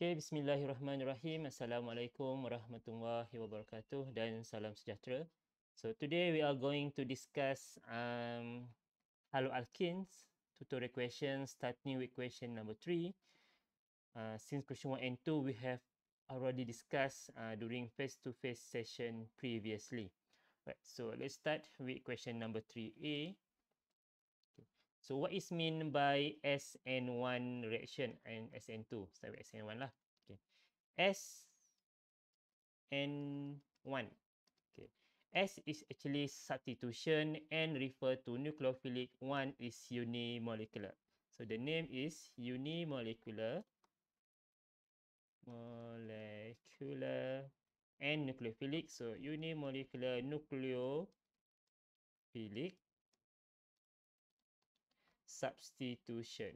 Okay, bismillahirrahmanirrahim. Assalamualaikum warahmatullahi wabarakatuh dan salam sejahtera. So today we are going to discuss um, Halo Alkins tutorial question starting with question number 3. Uh, since question 1 and 2 we have already discussed uh, during face-to-face -face session previously. Right, so let's start with question number 3A. So what is mean by SN1 reaction and SN2? Start with SN1 lah. Okay. SN1. Okay. S is actually substitution and refer to nucleophilic. 1 is unimolecular. So the name is unimolecular. Molecular and nucleophilic. So unimolecular nucleophilic substitution.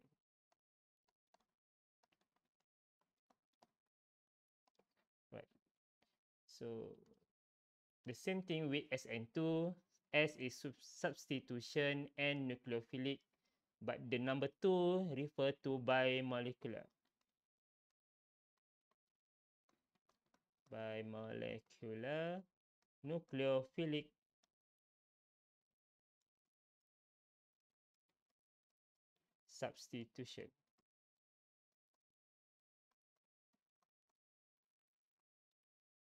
Right. So the same thing with SN2. S is sub substitution and nucleophilic, but the number 2 refer to bimolecular. Bimolecular nucleophilic substitution.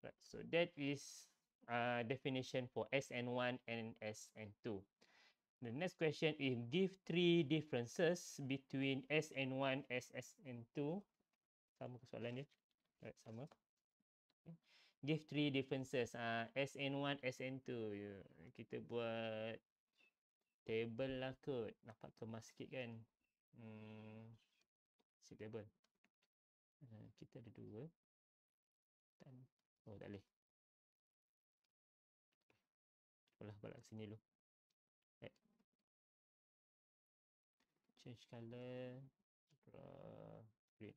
Right. So that is uh, definition for SN1 and SN2. The next question is give three differences between SN1 and SN2. Sama ke soalan dia? Right, sama. Give three differences. ah Uh, SN1, SN2. Yeah. Kita buat table lah kot. Nampak kemas sikit kan? si table uh, kita ada dua dan oh tak boleh boleh balik sini dulu eh. change color green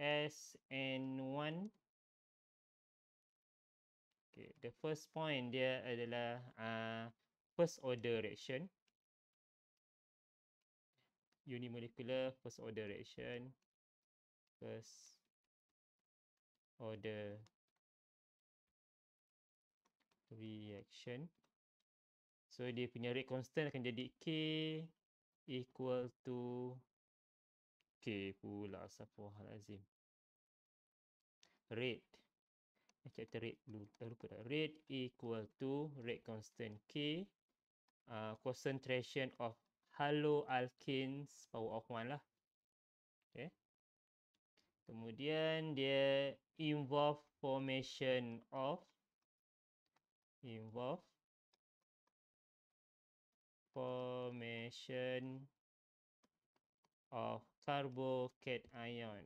S N 1 Okay, the first point dia adalah uh, first order reaction unimolecular first order reaction first order reaction so dia punya rate constant akan jadi k equal to k pula hal safohalazim rate Chapter rate, lupa dah. Rate equal to rate constant K, uh, concentration of halo alkins power of one lah. Okay. Kemudian dia involve formation of involve formation of carbocation.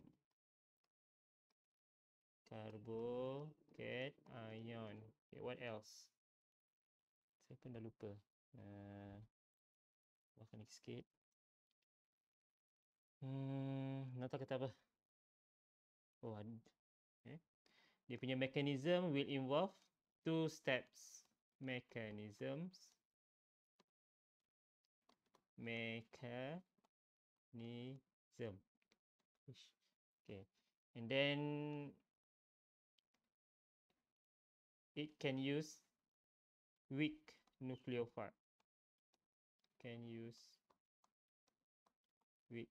Carbocation. Okay, what else? Saya pun dah lupa. Uh, Bahkan lagi sikit. Hmm, nak tahu kata apa? Oh, ad. Okay. Eh? Dia punya mechanism will involve two steps. Mechanisms. Mechanism. Okay. And then it can use weak nucleophile can use week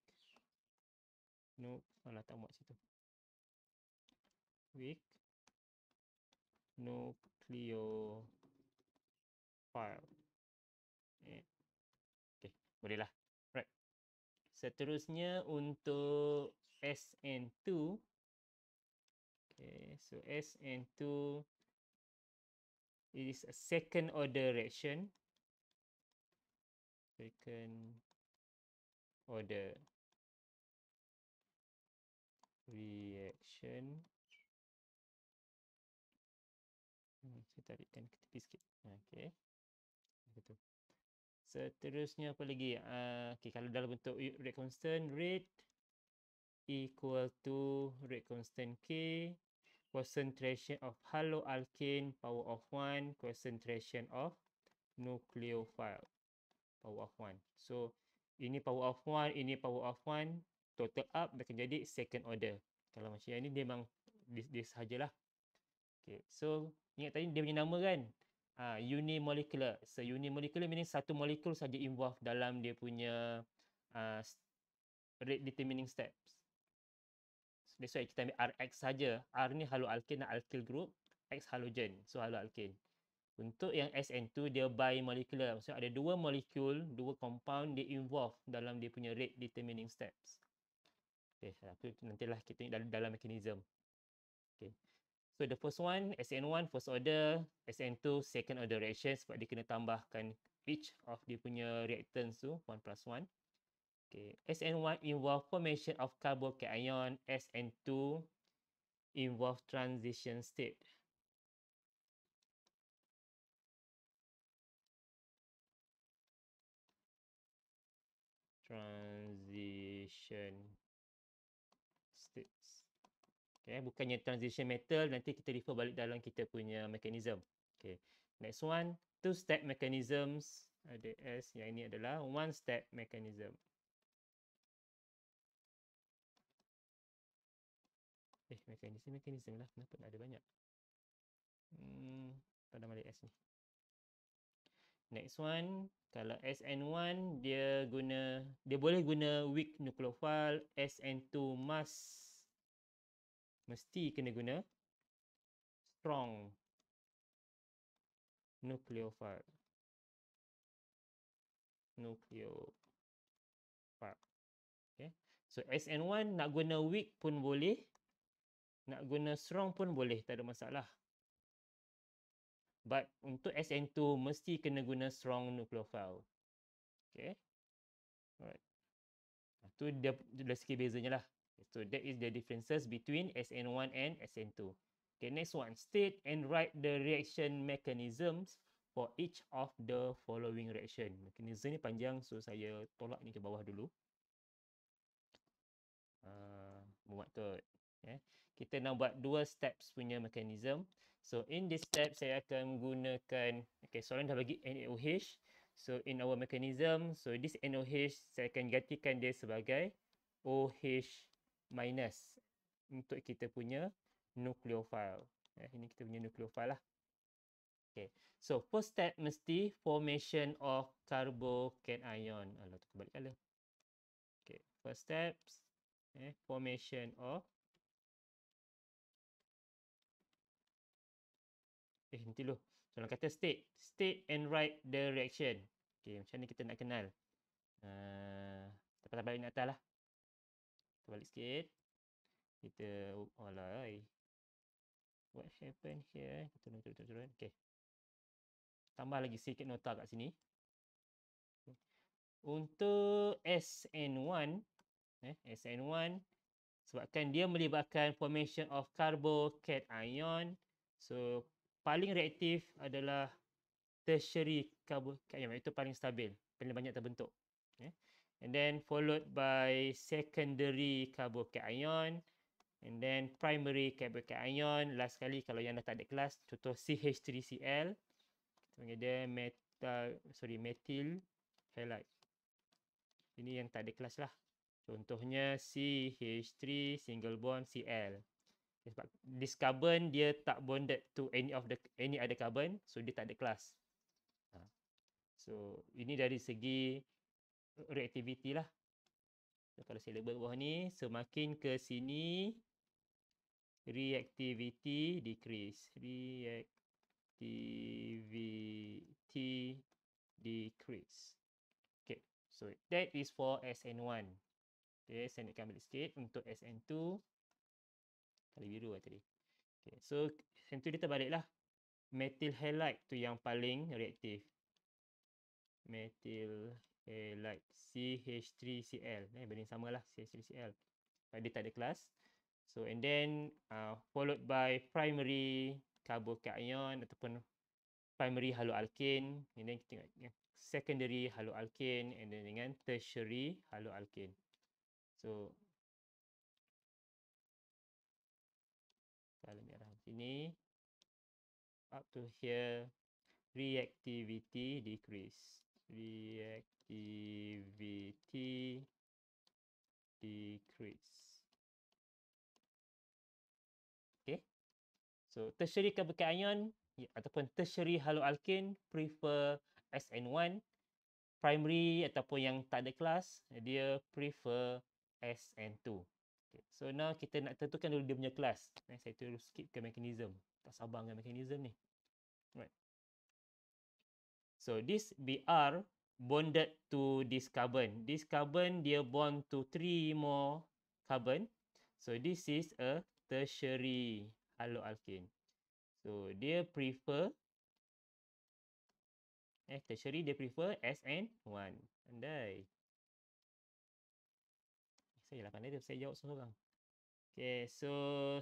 no alah tak muat situ week no clio file eh. okey boleh lah right seterusnya untuk sn2 okey so sn2 it is a second order reaction return order reaction kita hmm, tarikkan ke tepi sikit Okay, seterusnya apa lagi uh, okey kalau dalam bentuk rate constant rate equal to rate constant k concentration of haloalkane power of 1 concentration of nucleophile power of one. So ini power of one, ini power of one, total up akan jadi second order. Kalau macam yang ni dia memang dia, dia sahajalah. Okay. So ingat tadi dia punya nama kan? Ha, unimolecular. So unimolecular meaning satu molekul saja involved dalam dia punya uh, rate determining steps. So, that's why kita ambil Rx saja. R ni halo alkene dan alkyl group. X halogen. So halo alkene. Untuk yang SN2 dia bimolecular maksudnya ada dua molekul, dua compound dia involve dalam dia punya rate determining steps. Okey, aku nantilah kita tengok dalam, dalam mekanism. Okey. So the first one SN1 first order, SN2 second order reaction sebab dia kena tambahkan each of dia punya reactants tu 1 plus 1. Okay. SN1 involve formation of carbocation, SN2 involve transition state. transition states. Okay, bukannya transition metal nanti kita refer balik dalam kita punya mechanism. Okay, next one two step mechanisms ada S yang ini adalah one step mechanism. Eh, mechanism mechanism lah. Kenapa nak ada banyak? Hmm, pada balik S ni. Next one, kalau SN1 dia guna dia boleh guna weak nucleophile SN2 must mesti kena guna strong nucleophile nucleophile okay. so SN1 nak guna weak pun boleh nak guna strong pun boleh tak ada masalah But untuk SN2 mesti kena guna strong nucleophile. Okay. Alright. Itu dia dari segi bezanya lah. So that is the differences between SN1 and SN2. Okay, next one. State and write the reaction mechanisms for each of the following reaction. Mechanism ni panjang, so saya tolak ni ke bawah dulu. Uh, buat tu. Yeah. Kita nak buat dua steps punya mechanism. So in this step saya akan gunakan okay soalan dah bagi NaOH. So in our mechanism, so this NaOH saya akan gantikan dia sebagai OH minus untuk kita punya nucleophile. Eh, ini kita punya nucleophile lah. Okay. So first step mesti formation of carbocation. Alah tu kebalik Okay. First steps eh, formation of eh nanti dulu soalan kata state state and write the reaction okay macam ni kita nak kenal uh, tak apa-apa nak atas lah kita balik sikit kita oh, alai what happen here kita turun turun turun okey tambah lagi sikit nota kat sini untuk SN1 eh SN1 sebabkan dia melibatkan formation of carbocation ion so paling reaktif adalah tertiary carbon ya, yang itu paling stabil paling banyak terbentuk okay. Ya. and then followed by secondary carbocation and then primary carbocation last sekali kalau yang dah tak ada kelas contoh CH3Cl kita panggil dia meta sorry methyl halide ini yang tak ada kelas lah contohnya CH3 single bond Cl sebab this carbon dia tak bonded to any of the any other carbon so dia tak ada kelas ha. so ini dari segi reactivity lah so, kalau saya label bawah ni semakin ke sini reactivity decrease reactivity decrease okay so that is for SN1 okay saya nak balik sikit untuk SN2 Colour biru lah tadi. Okay. So, macam tu dia terbaliklah. Methyl halide tu yang paling reaktif. Methyl halide CH3Cl. Eh, benda yang sama lah CH3Cl. Tadi tak ada kelas. So, and then uh, followed by primary carbocation ataupun primary haloalkane. And then kita tengok yeah. secondary haloalkane and then dengan tertiary haloalkane. So, sini up to here reactivity decrease reactivity decrease okay so tertiary carbon ion ya, ataupun tertiary haloalkin prefer SN1 primary ataupun yang tak ada kelas dia prefer SN2 Okay. So now kita nak tentukan dulu dia punya kelas. Eh, saya terus skip ke mekanism. Tak sabar dengan mekanism ni. Right. So this Br bonded to this carbon. This carbon dia bond to three more carbon. So this is a tertiary haloalkane. So dia prefer eh tertiary dia prefer SN1. Andai saya lah pandai saya jawab seorang okay so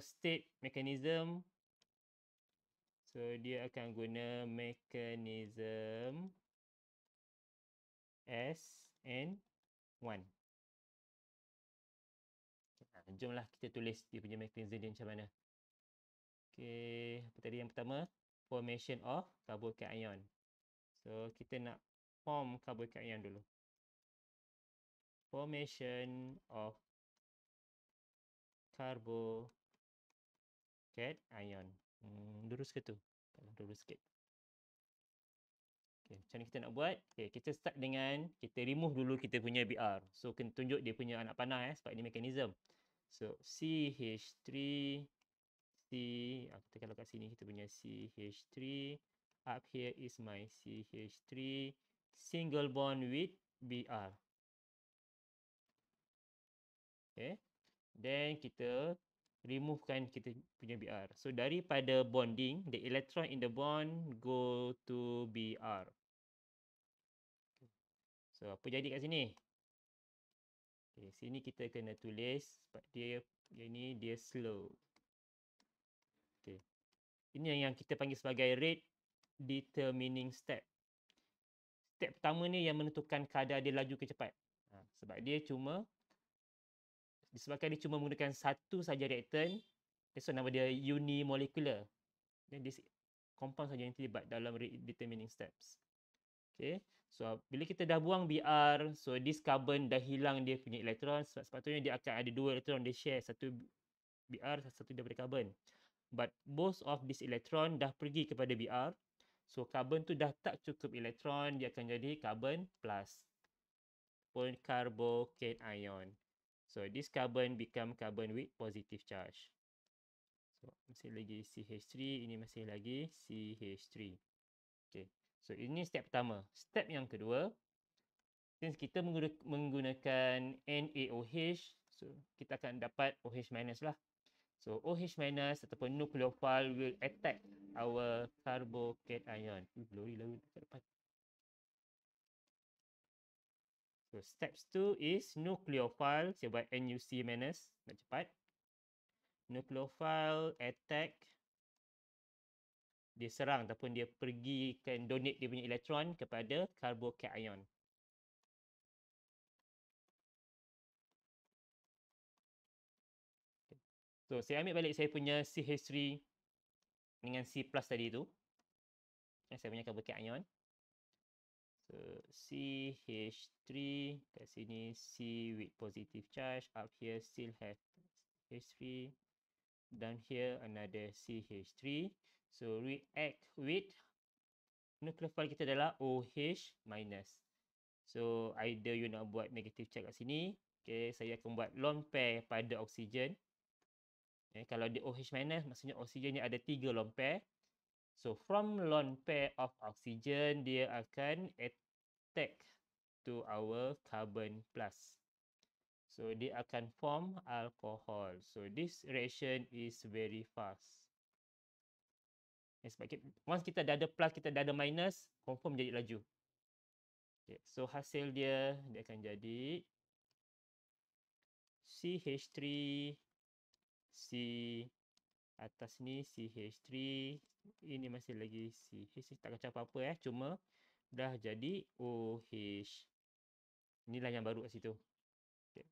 state mechanism so dia akan guna mechanism s n 1 ha, jomlah kita tulis dia punya mechanism dia macam mana okay tadi yang pertama formation of carbocation ion so kita nak form carbocation ion dulu formation of carbo cation. Hmm, lurus ke tu? Lurus sikit. Okay, macam kita nak buat? Okay, kita start dengan kita remove dulu kita punya BR. So, kena tunjuk dia punya anak panah eh, sebab ini mekanism. So, CH3 C, ah, kita kalau kat sini kita punya CH3 up here is my CH3 single bond with BR okay. then kita removekan kita punya BR. So daripada bonding, the electron in the bond go to BR. So apa jadi kat sini? Okay, sini kita kena tulis sebab dia yang ni dia slow. Okay. Ini yang kita panggil sebagai rate determining step. Step pertama ni yang menentukan kadar dia laju ke cepat. Ha, sebab dia cuma disebabkan dia cuma menggunakan satu saja reactant so nama dia unimolecular then this compound saja yang terlibat dalam determining steps Okay, so bila kita dah buang BR, so this carbon dah hilang dia punya elektron sebab sepatutnya dia akan ada dua elektron dia share satu BR satu daripada carbon. But both of this electron dah pergi kepada BR. So carbon tu dah tak cukup elektron, dia akan jadi carbon plus. Pun carbocation ion. So this carbon become carbon with positive charge. So masih lagi CH3, ini masih lagi CH3. Okay. So ini step pertama. Step yang kedua, since kita menggunakan NaOH, so kita akan dapat OH- lah. So OH- ataupun nucleophile will attack our carbocation ion. Glory lah dekat dapat. So steps two is nucleophile. Saya buat NUC minus. Nak cepat. Nucleophile attack. Dia serang ataupun dia pergi kan donate dia punya elektron kepada karbokation. So saya ambil balik saya punya CH3 dengan C plus tadi tu. Saya punya karbokation. So C H 3 kat sini C with positive charge. Up here still have H3. Down here another C H 3 So react with nucleophile kita adalah O H minus. So either you nak buat negative charge kat sini. Okay, saya akan buat lone pair pada oksigen. Okay, eh, kalau dia H minus, maksudnya oksigen ni ada tiga lone pair. So from lone pair of oxygen, dia akan attack to our carbon plus. So dia akan form alcohol. So this reaction is very fast. Eh, once kita dah ada plus, kita dah ada minus, confirm jadi laju. Okay. So hasil dia, dia akan jadi CH3, C atas ni CH3, ini masih lagi C. H tak kacau apa-apa eh. Cuma dah jadi OH. Inilah yang baru kat situ. Okay.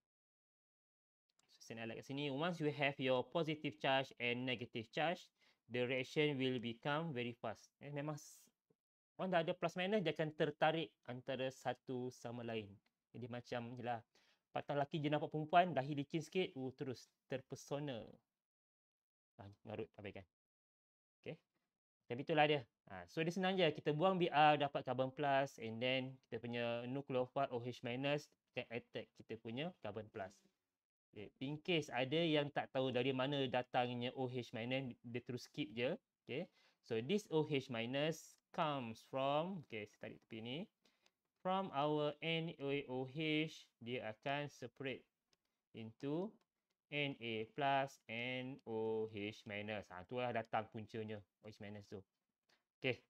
So, send alat kat sini. Once you have your positive charge and negative charge, the reaction will become very fast. Eh, memang orang dah ada plus minus, dia akan tertarik antara satu sama lain. Jadi macam ni lah. Patah lelaki je nampak perempuan, dahi licin sikit, uh, terus terpesona. Ah, ngarut, abaikan. Tapi itulah dia. Ha, so dia senang je. Kita buang BR dapat carbon plus and then kita punya nukleofat OH minus can attack kita punya carbon plus. Okay. In case ada yang tak tahu dari mana datangnya OH minus, dia terus skip je. Okay. So this OH minus comes from, okay saya tarik tepi ni. From our NaOH, dia akan separate into Na plus NOH minus. Ha, tu lah datang puncanya OH minus tu. Okay.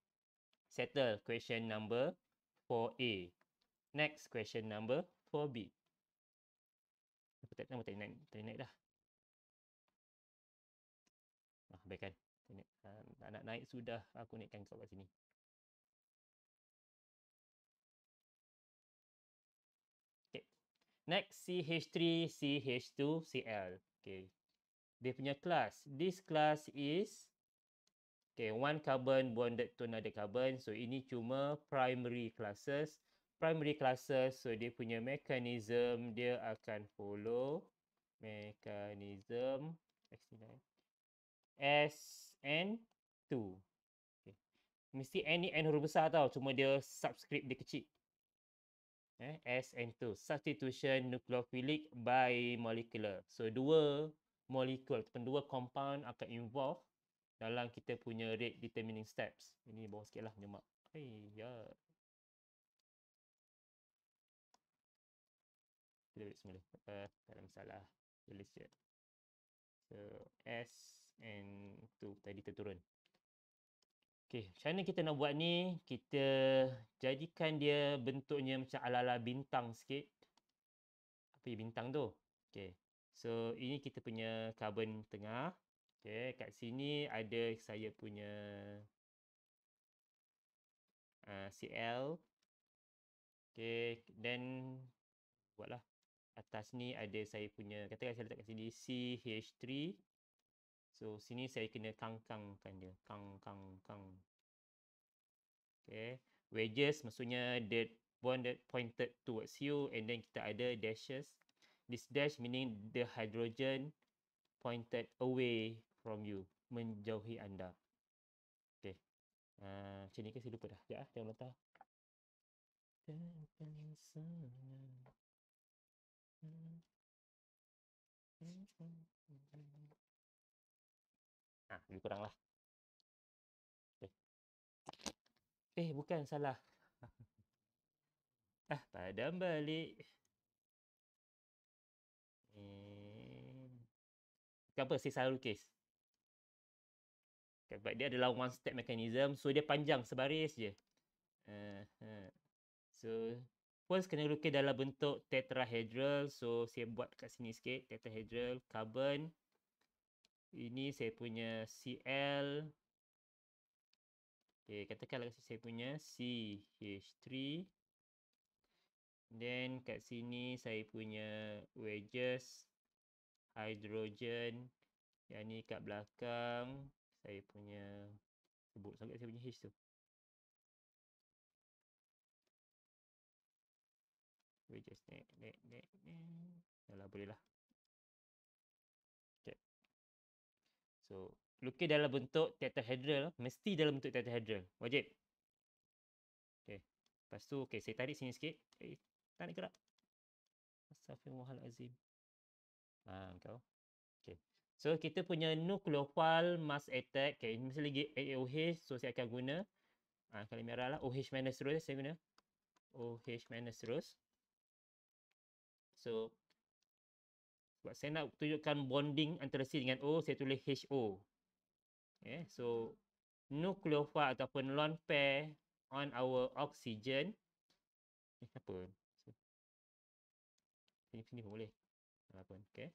Settle question number 4A. Next question number 4B. Apa tak nama tak naik? Tak naik dah. Ah, baik kan? Tak ah, nak naik sudah. Aku naikkan kau kat sini. Next, CH3, CH2, CL. Okay. Dia punya class. This class is okay, one carbon bonded to another carbon. So, ini cuma primary classes. Primary classes, so dia punya mechanism, dia akan follow mechanism kan, SN2. Okay. Mesti N ni N huruf besar tau, cuma dia subscript dia kecil eh, SN2 substitution nucleophilic by molecular so dua molekul ataupun dua compound akan involve dalam kita punya rate determining steps ini bawah sikitlah nyemak hey ya kita boleh semula. Uh, tak ada masalah. Boleh siap. So, S and 2 tadi turun. Okay, macam kita nak buat ni? Kita jadikan dia bentuknya macam ala-ala bintang sikit. Apa ya bintang tu? Okay, so ini kita punya karbon tengah. Okay, kat sini ada saya punya uh, ah, CL. Okay, then buatlah. Atas ni ada saya punya, katakan saya letak kat sini CH3. So sini saya kena kangkangkan dia. Kang, kang. Okay. Wedges maksudnya dead one that pointed towards you and then kita ada dashes. This dash meaning the hydrogen pointed away from you. Menjauhi anda. Okay. Uh, ah, macam ni ke saya lupa dah. Sekejap lah. Jangan lupa. Ah, lebih kurang lah. Eh, bukan. Salah. Ah, padam balik. Eh. Bukan apa, selalu lukis. Okay, sebab dia adalah one step mechanism. So, dia panjang sebaris je. Uh, uh. So, first kena lukis dalam bentuk tetrahedral. So, saya buat kat sini sikit. Tetrahedral, carbon. Ini saya punya CL. Okay, katakanlah kasi saya punya C CH3. Then kat sini saya punya wedges hydrogen. Yang ni kat belakang saya punya sebut sangat saya punya H tu. Wedges ni, ni, ni, ni. Yalah, boleh lah. lukis dalam bentuk tetrahedral mesti dalam bentuk tetrahedral wajib okey lepas tu okey saya tarik sini sikit eh tak nak gerak astaghfirullah wal azim ah ha, kau okey so kita punya nucleophile mass attack okey mesti lagi AOH so saya akan guna ha, kalau merah lah OH minus terus eh, saya guna OH minus terus so sebab saya nak tunjukkan bonding antara C dengan O, saya tulis HO. Yeah, so nucleophile ataupun lone pair on our oxygen. Eh, apa? So, sini, sini pun boleh. Okay.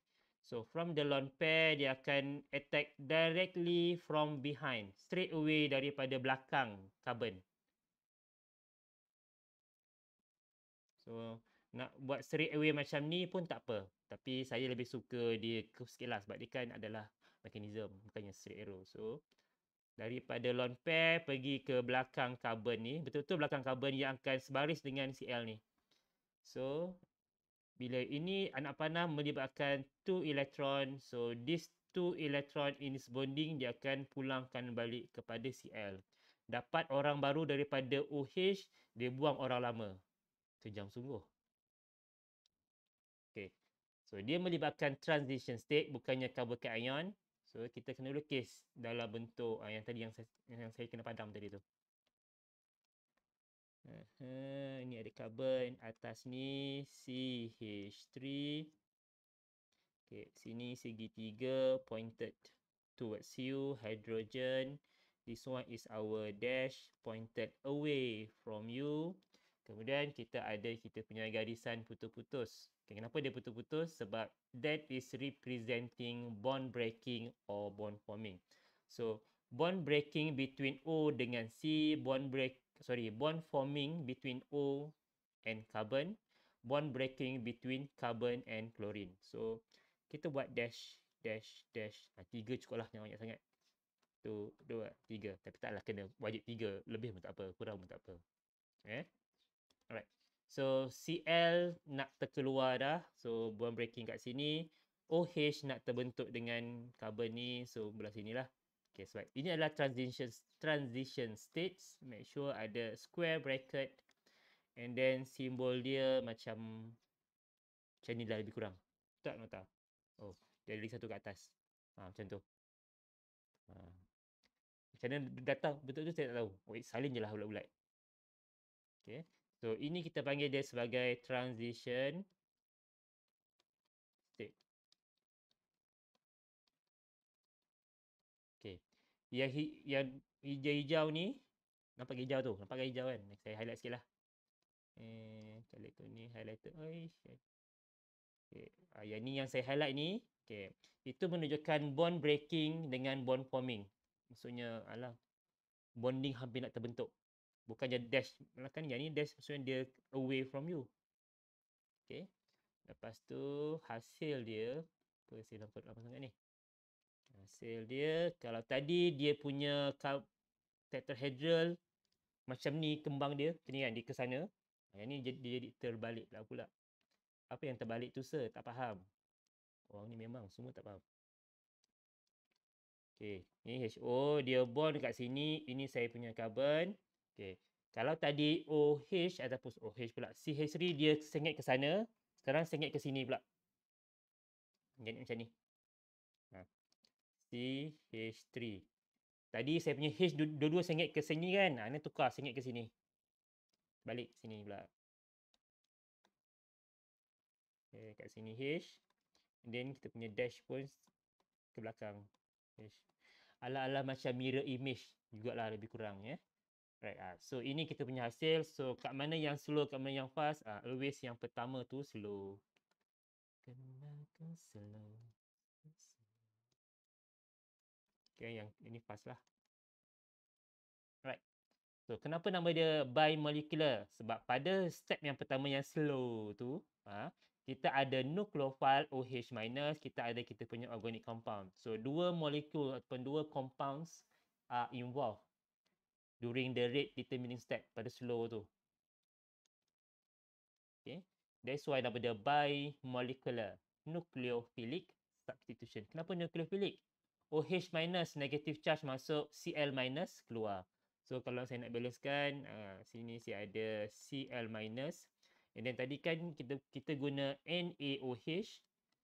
So from the lone pair, dia akan attack directly from behind. Straight away daripada belakang carbon. So nak buat straight away macam ni pun tak apa. Tapi saya lebih suka dia sikit lah sebab dia kan adalah mekanisme, bukannya straight arrow so daripada lone pair pergi ke belakang carbon ni betul-betul belakang carbon yang akan sebaris dengan CL ni so bila ini anak panah melibatkan 2 electron so this two electron in this bonding dia akan pulangkan balik kepada CL dapat orang baru daripada OH dia buang orang lama kejam sungguh Okay. So dia melibatkan transition state bukannya carbon cation. So kita kena lukis dalam bentuk uh, yang tadi yang saya, yang saya kena padam tadi tu. Uh, uh, ada carbon atas ni CH3. Okay, sini segitiga pointed towards you, hydrogen. This one is our dash pointed away from you. Kemudian kita ada kita punya garisan putus-putus. Okay, kenapa dia putus-putus? Sebab that is representing bond breaking or bond forming. So, bond breaking between O dengan C, bond break, sorry, bond forming between O and carbon, bond breaking between carbon and chlorine. So, kita buat dash, dash, dash. Ha, tiga cukup lah, jangan banyak sangat. Tu, dua, lah, tiga. Tapi taklah kena wajib tiga. Lebih pun tak apa, kurang pun tak apa. Eh? Alright. So CL nak terkeluar dah. So buang breaking kat sini. OH nak terbentuk dengan carbon ni. So belah lah. Okay, so right. ini adalah transition transition states. Make sure ada square bracket. And then simbol dia macam macam ni lah lebih kurang. Tak nota. Oh, dia ada lagi satu kat atas. Ha, macam tu. Ha. Macam mana datang? Betul tu saya tak tahu. Oh, salin je lah bulat-bulat. Okay. So ini kita panggil dia sebagai transition state. Okay. Yang, yang hijau-hijau ni. Nampak ke hijau tu? Nampak ke hijau kan? Saya highlight sikit lah. Eh, kali tu ni highlighted. Oi, okay. Ah, yang ni yang saya highlight ni. Okay. Itu menunjukkan bond breaking dengan bond forming. Maksudnya, alah. Bonding hampir nak terbentuk. Bukan je dash. Melakukan yang ni dash maksudnya dia away from you. Okay. Lepas tu hasil dia. Apa saya nampak apa sangat ni. Hasil dia. Kalau tadi dia punya tetrahedral. Macam ni kembang dia. ni kan dia ke sana. Yang ni dia jadi terbalik pula pula. Apa yang terbalik tu sir? Tak faham. Orang ni memang semua tak faham. Okay. Ini HO. Dia bond kat sini. Ini saya punya carbon. Okay, Kalau tadi OH ataupun OH pula CH3 dia sengit ke sana, sekarang sengit ke sini pula. Jadi macam ni. Ha. CH3. Tadi saya punya H dua-dua sengit ke sini kan? Ha ni tukar sengit ke sini. Balik sini pula. Okey, kat sini H. then kita punya dash pun ke belakang. Alah-alah ala macam mirror image jugaklah lebih kurang ya. Yeah. Right, uh, so ini kita punya hasil. So kat mana yang slow, kat mana yang fast, uh, always yang pertama tu slow. Okay, yang ini fast lah. Right. So kenapa nama dia molecular Sebab pada step yang pertama yang slow tu, uh, kita ada nukleofil OH minus, kita ada kita punya organic compound. So dua molekul ataupun dua compounds are involved during the rate determining step pada slow tu. Okay. That's why nama dia bimolecular nucleophilic substitution. Kenapa nucleophilic? OH minus negative charge masuk Cl minus keluar. So kalau saya nak balancekan uh, ah, sini saya ada Cl minus and then tadi kan kita kita guna NaOH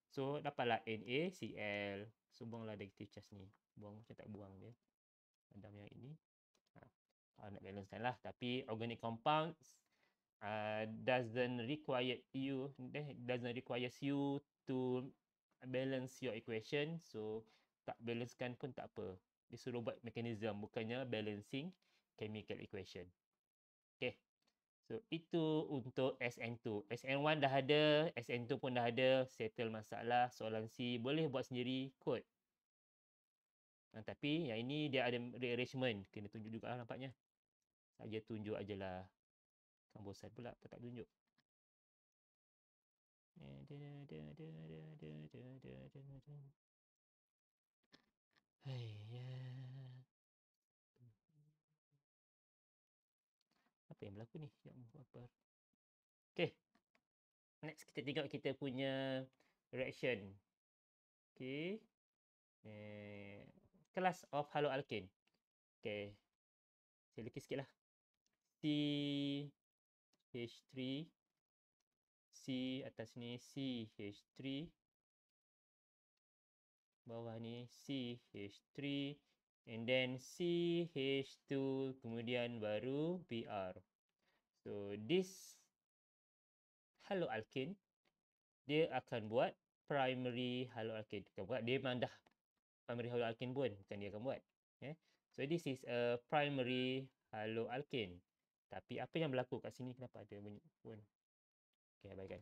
so dapatlah NaCl. So buanglah negative charge ni. Buang macam tak buang dia. Adam yang ini uh, nak balance kan lah tapi organic compounds uh, doesn't require you eh, doesn't requires you to balance your equation so tak balancekan pun tak apa dia suruh buat mechanism bukannya balancing chemical equation okay so itu untuk SN2 SN1 dah ada SN2 pun dah ada settle masalah soalan C boleh buat sendiri kod uh, ah, tapi yang ini dia ada rearrangement kena tunjuk juga lah nampaknya saya tunjuk ajalah. Kan bosan pula tak, tak tunjuk. Hai ya. Apa yang berlaku ni? Ya Allah, apa? Okay. Next kita tengok kita punya reaction. Okay. Eh, kelas of Halo Alkin. Okay. Saya lukis sikit lah. CH3 C atas ni CH3 bawah ni CH3 and then CH2 kemudian baru Br so this halo haloalkane dia akan buat primary halo bukan dia memang dah primary haloalkane pun bukan dia akan buat okay. Ya. so this is a primary halo haloalkane tapi apa yang berlaku kat sini kenapa ada bunyi pun. Okay, baikkan.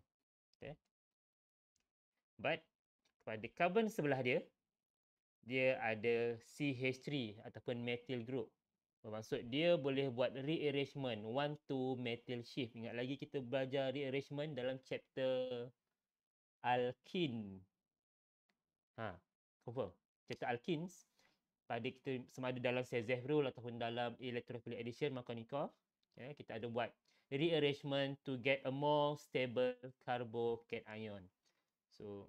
Okay. But, pada carbon sebelah dia, dia ada CH3 ataupun methyl group. Bermaksud dia boleh buat rearrangement. One to methyl shift. Ingat lagi kita belajar rearrangement dalam chapter alkene. Ha, confirm. Chapter alkenes. Pada kita sama dalam Sezef rule ataupun dalam electrophilic addition Makanikov. Okay, ya, kita ada buat rearrangement to get a more stable carbocation. So,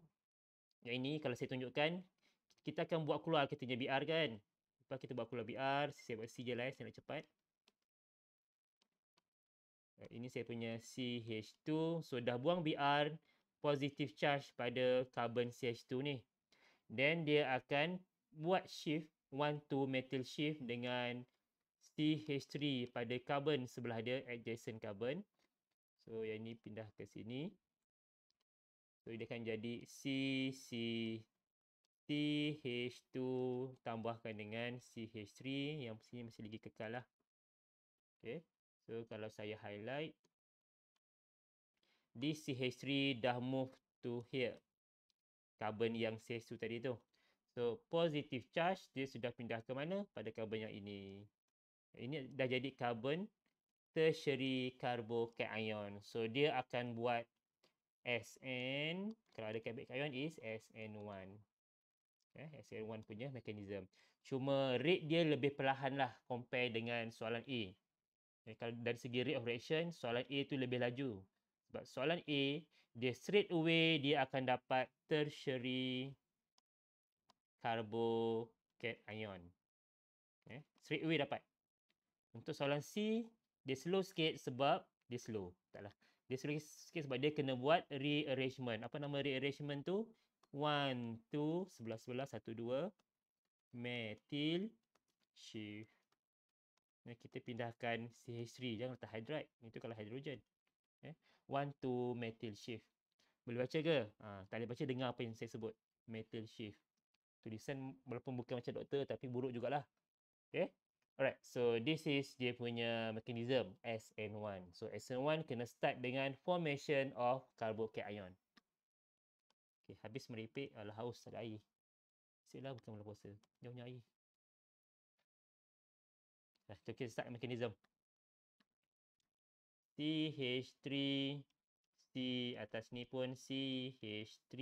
yang ini kalau saya tunjukkan, kita akan buat keluar kita punya BR kan. Lepas kita buat keluar BR, saya buat C je lah, eh, saya nak cepat. Ini saya punya CH2. So, dah buang BR, positive charge pada carbon CH2 ni. Then, dia akan buat shift, one to metal shift dengan H 3 pada carbon sebelah dia, adjacent carbon. So yang ni pindah ke sini. So dia akan jadi C C C H 2 tambahkan dengan C H 3 yang sini masih lagi kekal lah. Okay. So kalau saya highlight. This H 3 dah move to here. Carbon yang C H 2 tadi tu. So positive charge dia sudah pindah ke mana? Pada carbon yang ini ini dah jadi karbon tertiary carbocation. So dia akan buat SN kalau ada carbocation is SN1. Eh, SN1 punya mekanisme. Cuma rate dia lebih perlahan lah compare dengan soalan A. Eh, kalau dari segi rate of reaction, soalan A tu lebih laju. Sebab soalan A, dia straight away dia akan dapat tertiary carbocation. Eh, straight away dapat. Untuk soalan C, dia slow sikit sebab dia slow. Taklah. Dia slow sikit sebab dia kena buat rearrangement. Apa nama rearrangement tu? 1 2 sebelah sebelah 1 2 methyl shift. Nah, kita pindahkan CH3 jangan letak hydride. Itu kalau hydrogen. Eh, 1 2 methyl shift. Boleh baca ke? Ha, tak boleh baca dengar apa yang saya sebut. Methyl shift. Tulisan walaupun bukan macam doktor tapi buruk jugalah. Okay. Eh? Alright, so this is dia punya mechanism SN1. So SN1 kena start dengan formation of carbocation. Okay, habis meripik, alah haus ada air. Silalah bukan malam puasa. Dia punya air. Nah, so kita start mechanism. CH3 C atas ni pun CH3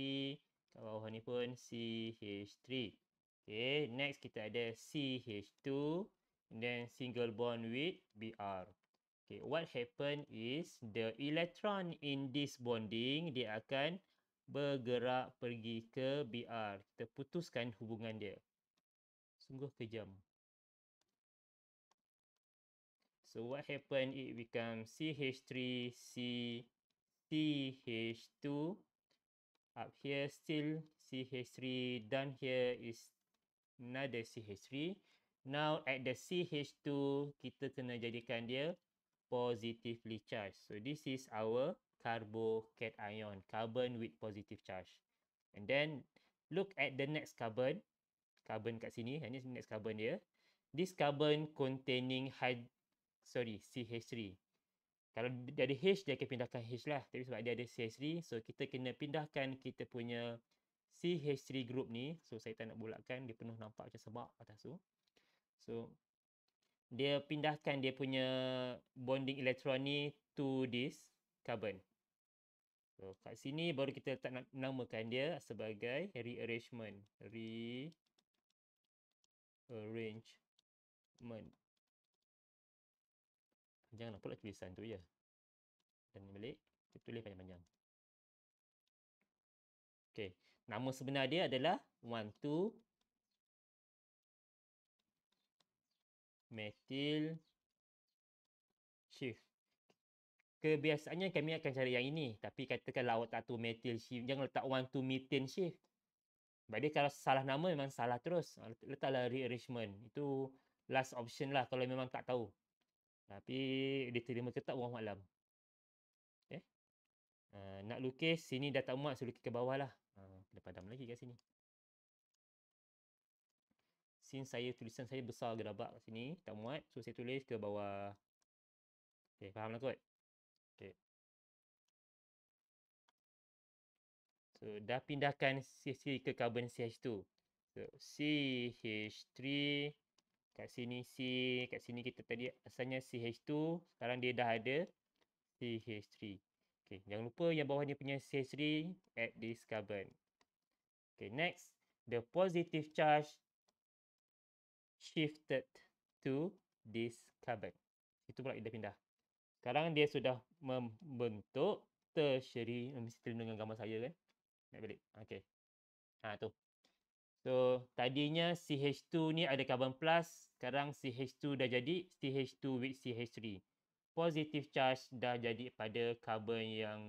kat bawah ni pun CH3. Okay, next kita ada CH2 and then single bond with Br. Okay, what happen is the electron in this bonding dia akan bergerak pergi ke Br. Kita putuskan hubungan dia. Sungguh kejam. So what happen it become CH3C CH2 up here still CH3 down here is another CH3 Now at the CH2, kita kena jadikan dia positively charged. So this is our carbocation, carbon with positive charge. And then look at the next carbon. Carbon kat sini, ini next carbon dia. This carbon containing hyd sorry CH3. Kalau dia ada H, dia akan pindahkan H lah. Tapi sebab dia ada CH3, so kita kena pindahkan kita punya CH3 group ni. So saya tak nak bulatkan, dia penuh nampak macam sebab atas tu. So dia pindahkan dia punya bonding elektron ni to this carbon. So kat sini baru kita tak nak namakan dia sebagai rearrangement, re arrangement. Janganlah pula tulisan tu ya. Dan balik, kita tulis panjang-panjang. Okay, nama sebenar dia adalah 1, 2, metil shift. Kebiasaannya kami akan cari yang ini. Tapi katakan awak tak tahu metil shift. Jangan letak 1 to methane shift. Sebab dia kalau salah nama memang salah terus. Ha, letaklah rearrangement. Itu last option lah kalau memang tak tahu. Tapi diterima ke tak orang malam. Okay. Uh, eh? ha, nak lukis sini data umat muat. So lukis ke bawah lah. Uh, kena padam lagi kat sini. Sini saya tulisan saya besar gerabak kat sini tak muat so saya tulis ke bawah Okay, faham lah kot okey so dah pindahkan CH3 ke carbon CH2 so CH3 kat sini C kat sini kita tadi asalnya CH2 sekarang dia dah ada CH3 Okay, jangan lupa yang bawah ni punya CH3 add this carbon Okay, next the positive charge shifted to this carbon. Itu pula dia pindah. Sekarang dia sudah membentuk tertiary. Mesti terlindung dengan gambar saya kan. Nak balik. Okay. Ha tu. So tadinya CH2 ni ada carbon plus. Sekarang CH2 dah jadi CH2 with CH3. Positive charge dah jadi pada carbon yang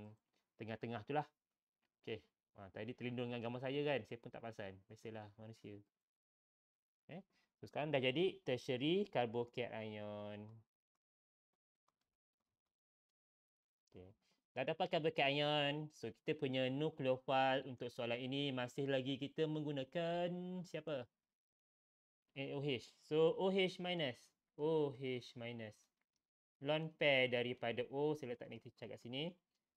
tengah-tengah tu lah. Okay. Ha, tadi terlindung dengan gambar saya kan. Saya pun tak pasan. Biasalah manusia. Okay. Eh? So, sekarang dah jadi tertiary carbocation. Okay. Dah dapat carbocation. So kita punya nukleofil untuk soalan ini masih lagi kita menggunakan siapa? NaOH. Eh, so OH minus. OH minus. Lone pair daripada O. Saya letak ni kita kat sini.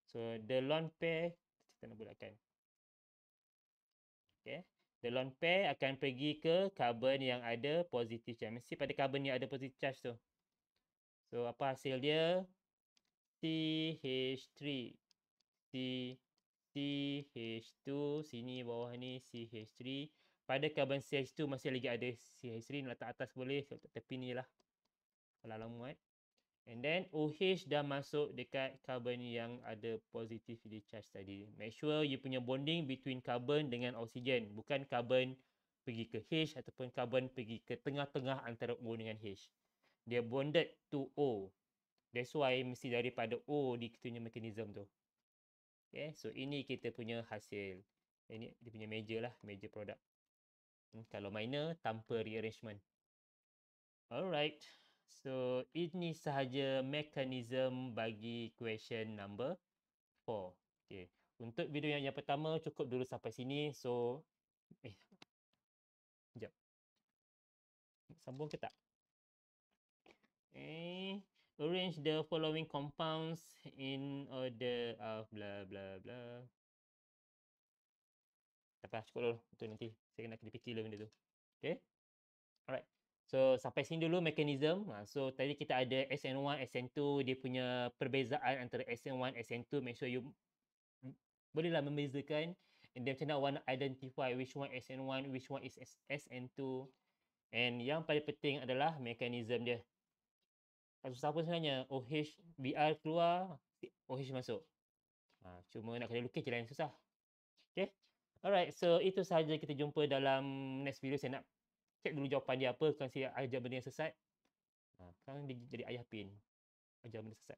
So the lone pair. Kita nak bulatkan. Okay. The lone pair akan pergi ke carbon yang ada positif charge. Mesti pada carbon yang ada positif charge tu. So apa hasil dia? CH3. C, CH2. Sini bawah ni CH3. Pada carbon CH2 masih lagi ada CH3. Letak atas boleh. Letak ni lah. Kalau lama muat. Eh. And then OH dah masuk dekat carbon yang ada positively charge tadi. Make sure you punya bonding between carbon dengan oksigen. Bukan carbon pergi ke H ataupun carbon pergi ke tengah-tengah antara O dengan H. Dia bonded to O. That's why mesti daripada O di kita punya mekanism tu. Okay, so ini kita punya hasil. Ini dia punya major lah, major product. Hmm, kalau minor, tanpa rearrangement. Alright. So ini sahaja mekanisme bagi question number 4. Okay. Untuk video yang yang pertama cukup dulu sampai sini. So eh jap. Sambung ke tak? Okay. Eh, arrange the following compounds in order of blah blah blah. Tak apa, cukup dulu. Itu nanti saya nak kena fikir dulu benda tu. Okay. Alright. So sampai sini dulu mekanism. Ah, so tadi kita ada SN1, SN2, dia punya perbezaan antara SN1, SN2. Make sure you bolehlah membezakan. And then macam mana want identify which one SN1, which one is SN2. And yang paling penting adalah mekanism dia. Susah pun sebenarnya? OH, BR keluar, OH masuk. Ha, cuma nak kena lukis je lah yang susah. Okay. Alright, so itu sahaja kita jumpa dalam next video. Saya nak Cek dulu jawapan dia apa Kan saya ajar benda yang sesat Kan dia jadi ayah pin Ajar benda sesat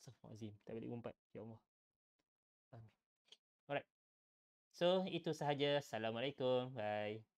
Astaghfirullahaladzim Tak boleh umpat Ya Allah Alright So itu sahaja Assalamualaikum Bye